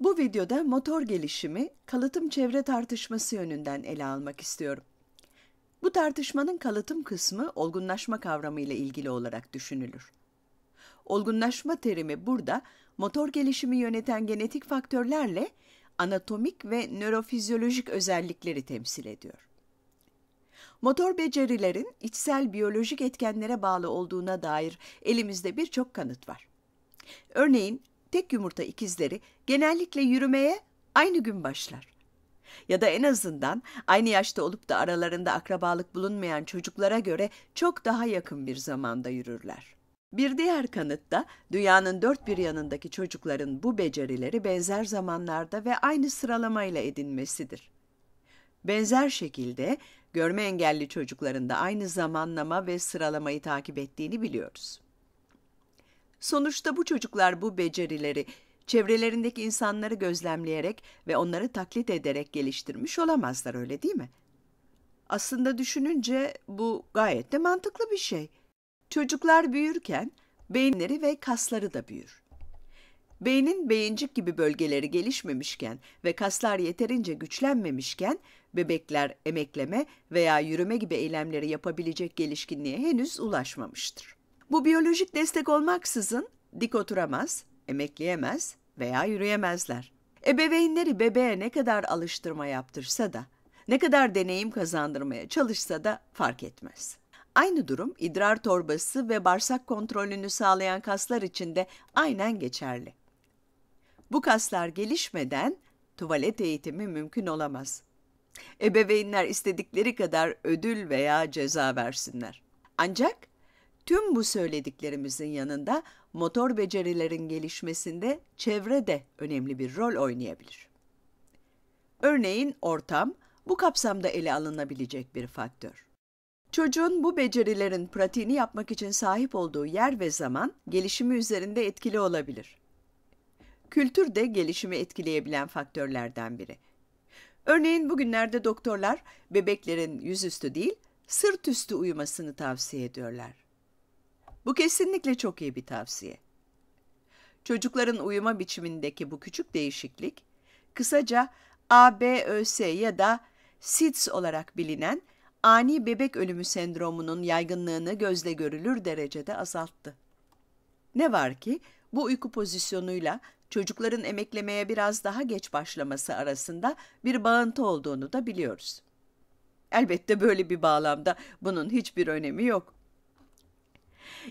Bu videoda motor gelişimi, kalıtım çevre tartışması yönünden ele almak istiyorum. Bu tartışmanın kalıtım kısmı olgunlaşma kavramıyla ilgili olarak düşünülür. Olgunlaşma terimi burada motor gelişimi yöneten genetik faktörlerle anatomik ve nörofizyolojik özellikleri temsil ediyor. Motor becerilerin içsel biyolojik etkenlere bağlı olduğuna dair elimizde birçok kanıt var. Örneğin tek yumurta ikizleri genellikle yürümeye aynı gün başlar. Ya da en azından aynı yaşta olup da aralarında akrabalık bulunmayan çocuklara göre çok daha yakın bir zamanda yürürler. Bir diğer kanıt da dünyanın dört bir yanındaki çocukların bu becerileri benzer zamanlarda ve aynı sıralamayla edinmesidir. Benzer şekilde görme engelli çocukların da aynı zamanlama ve sıralamayı takip ettiğini biliyoruz. Sonuçta bu çocuklar bu becerileri çevrelerindeki insanları gözlemleyerek ve onları taklit ederek geliştirmiş olamazlar öyle değil mi? Aslında düşününce bu gayet de mantıklı bir şey. Çocuklar büyürken beyinleri ve kasları da büyür. Beynin beyincik gibi bölgeleri gelişmemişken ve kaslar yeterince güçlenmemişken bebekler emekleme veya yürüme gibi eylemleri yapabilecek gelişkinliğe henüz ulaşmamıştır. Bu biyolojik destek olmaksızın dik oturamaz, emekleyemez veya yürüyemezler. Ebeveynleri bebeğe ne kadar alıştırma yaptırsa da, ne kadar deneyim kazandırmaya çalışsa da fark etmez. Aynı durum idrar torbası ve bağırsak kontrolünü sağlayan kaslar için de aynen geçerli. Bu kaslar gelişmeden tuvalet eğitimi mümkün olamaz. Ebeveynler istedikleri kadar ödül veya ceza versinler. Ancak Tüm bu söylediklerimizin yanında motor becerilerin gelişmesinde çevre de önemli bir rol oynayabilir. Örneğin ortam bu kapsamda ele alınabilecek bir faktör. Çocuğun bu becerilerin pratiğini yapmak için sahip olduğu yer ve zaman gelişimi üzerinde etkili olabilir. Kültür de gelişimi etkileyebilen faktörlerden biri. Örneğin bugünlerde doktorlar bebeklerin yüzüstü değil, sırt üstü uyumasını tavsiye ediyorlar. Bu kesinlikle çok iyi bir tavsiye. Çocukların uyuma biçimindeki bu küçük değişiklik, kısaca ABÖS ya da SIDS olarak bilinen ani bebek ölümü sendromunun yaygınlığını gözle görülür derecede azalttı. Ne var ki bu uyku pozisyonuyla çocukların emeklemeye biraz daha geç başlaması arasında bir bağıntı olduğunu da biliyoruz. Elbette böyle bir bağlamda bunun hiçbir önemi yok.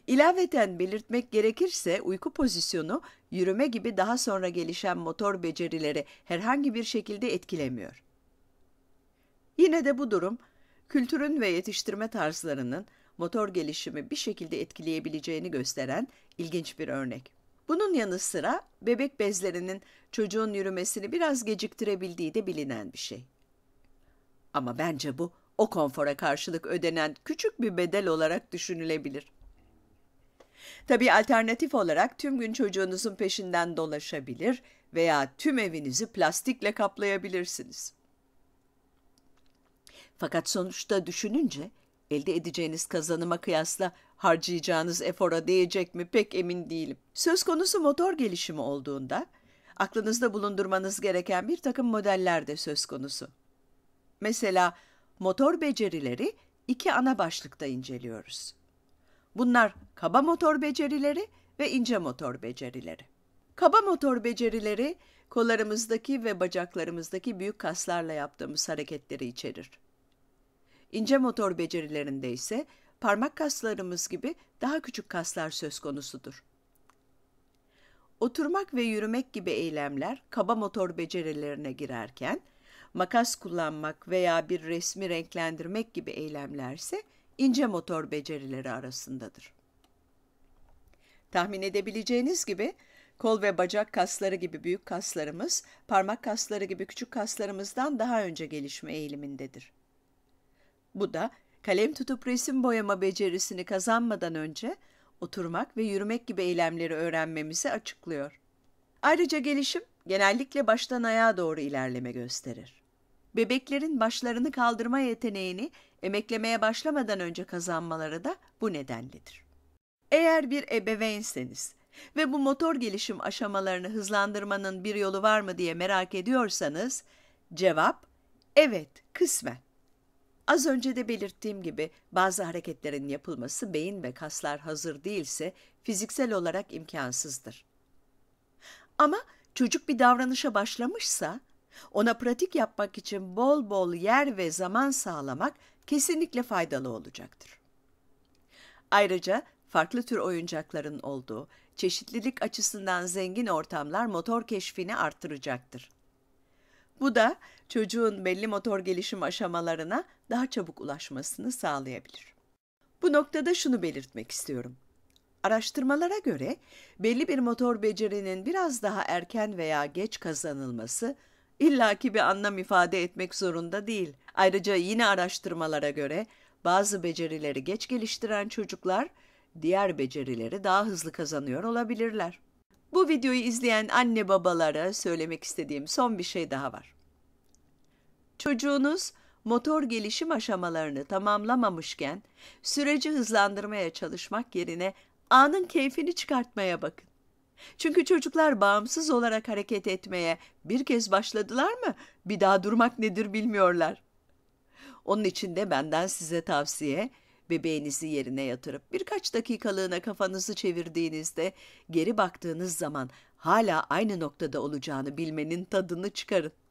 İlaveten belirtmek gerekirse uyku pozisyonu yürüme gibi daha sonra gelişen motor becerileri herhangi bir şekilde etkilemiyor. Yine de bu durum kültürün ve yetiştirme tarzlarının motor gelişimi bir şekilde etkileyebileceğini gösteren ilginç bir örnek. Bunun yanı sıra bebek bezlerinin çocuğun yürümesini biraz geciktirebildiği de bilinen bir şey. Ama bence bu o konfora karşılık ödenen küçük bir bedel olarak düşünülebilir. Tabii alternatif olarak tüm gün çocuğunuzun peşinden dolaşabilir veya tüm evinizi plastikle kaplayabilirsiniz. Fakat sonuçta düşününce elde edeceğiniz kazanıma kıyasla harcayacağınız efora değecek mi pek emin değilim. Söz konusu motor gelişimi olduğunda aklınızda bulundurmanız gereken bir takım modeller de söz konusu. Mesela motor becerileri iki ana başlıkta inceliyoruz. Bunlar kaba motor becerileri ve ince motor becerileri. Kaba motor becerileri kollarımızdaki ve bacaklarımızdaki büyük kaslarla yaptığımız hareketleri içerir. İnce motor becerilerinde ise parmak kaslarımız gibi daha küçük kaslar söz konusudur. Oturmak ve yürümek gibi eylemler kaba motor becerilerine girerken, makas kullanmak veya bir resmi renklendirmek gibi eylemlerse ince motor becerileri arasındadır. Tahmin edebileceğiniz gibi kol ve bacak kasları gibi büyük kaslarımız, parmak kasları gibi küçük kaslarımızdan daha önce gelişme eğilimindedir. Bu da kalem tutup resim boyama becerisini kazanmadan önce oturmak ve yürümek gibi eylemleri öğrenmemizi açıklıyor. Ayrıca gelişim genellikle baştan ayağa doğru ilerleme gösterir. Bebeklerin başlarını kaldırma yeteneğini Emeklemeye başlamadan önce kazanmaları da bu nedenledir. Eğer bir ebeveynseniz ve bu motor gelişim aşamalarını hızlandırmanın bir yolu var mı diye merak ediyorsanız cevap evet kısmen. Az önce de belirttiğim gibi bazı hareketlerin yapılması beyin ve kaslar hazır değilse fiziksel olarak imkansızdır. Ama çocuk bir davranışa başlamışsa ona pratik yapmak için bol bol yer ve zaman sağlamak kesinlikle faydalı olacaktır. Ayrıca farklı tür oyuncakların olduğu, çeşitlilik açısından zengin ortamlar motor keşfini arttıracaktır. Bu da çocuğun belli motor gelişim aşamalarına daha çabuk ulaşmasını sağlayabilir. Bu noktada şunu belirtmek istiyorum. Araştırmalara göre belli bir motor becerinin biraz daha erken veya geç kazanılması illaki bir anlam ifade etmek zorunda değil. Ayrıca yine araştırmalara göre bazı becerileri geç geliştiren çocuklar diğer becerileri daha hızlı kazanıyor olabilirler. Bu videoyu izleyen anne babalara söylemek istediğim son bir şey daha var. Çocuğunuz motor gelişim aşamalarını tamamlamamışken süreci hızlandırmaya çalışmak yerine anın keyfini çıkartmaya bakın. Çünkü çocuklar bağımsız olarak hareket etmeye bir kez başladılar mı bir daha durmak nedir bilmiyorlar. Onun için de benden size tavsiye bebeğinizi yerine yatırıp birkaç dakikalığına kafanızı çevirdiğinizde geri baktığınız zaman hala aynı noktada olacağını bilmenin tadını çıkarın.